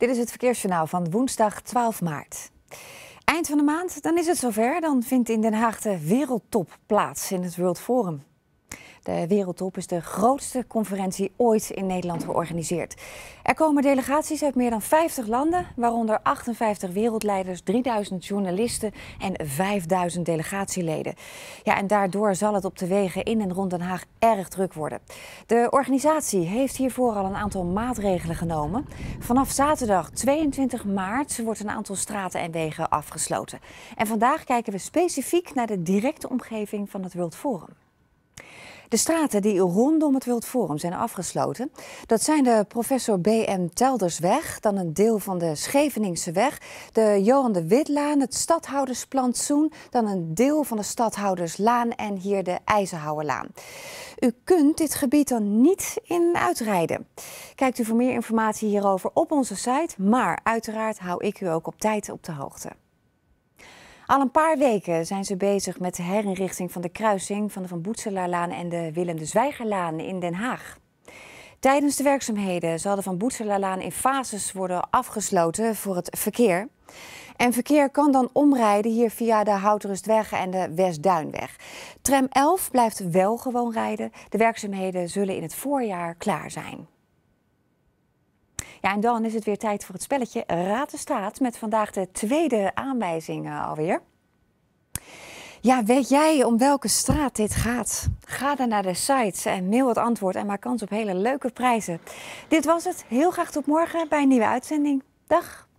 Dit is het verkeersjournaal van woensdag 12 maart. Eind van de maand, dan is het zover. Dan vindt in Den Haag de wereldtop plaats in het World Forum. De Wereldtop is de grootste conferentie ooit in Nederland georganiseerd. Er komen delegaties uit meer dan 50 landen, waaronder 58 wereldleiders, 3000 journalisten en 5000 delegatieleden. Ja, en daardoor zal het op de wegen in en rond Den Haag erg druk worden. De organisatie heeft hiervoor al een aantal maatregelen genomen. Vanaf zaterdag 22 maart wordt een aantal straten en wegen afgesloten. En vandaag kijken we specifiek naar de directe omgeving van het World Forum. De straten die rondom het Wild Forum zijn afgesloten, dat zijn de professor B.M. Teldersweg, dan een deel van de Scheveningse weg, de Johan de Witlaan, het Stadhoudersplantsoen, dan een deel van de Stadhouderslaan en hier de IJzenhouwerlaan. U kunt dit gebied dan niet in uitrijden. Kijkt u voor meer informatie hierover op onze site, maar uiteraard hou ik u ook op tijd op de hoogte. Al een paar weken zijn ze bezig met de herinrichting van de kruising van de Van Boetselaarlaan en de Willem de Zwijgerlaan in Den Haag. Tijdens de werkzaamheden zal de Van Boetselaarlaan in fases worden afgesloten voor het verkeer. En verkeer kan dan omrijden hier via de Houterustweg en de Westduinweg. Tram 11 blijft wel gewoon rijden. De werkzaamheden zullen in het voorjaar klaar zijn. Ja, en dan is het weer tijd voor het spelletje Raad de Straat met vandaag de tweede aanwijzing eh, alweer. Ja, weet jij om welke straat dit gaat? Ga dan naar de site en mail het antwoord en maak kans op hele leuke prijzen. Dit was het. Heel graag tot morgen bij een nieuwe uitzending. Dag!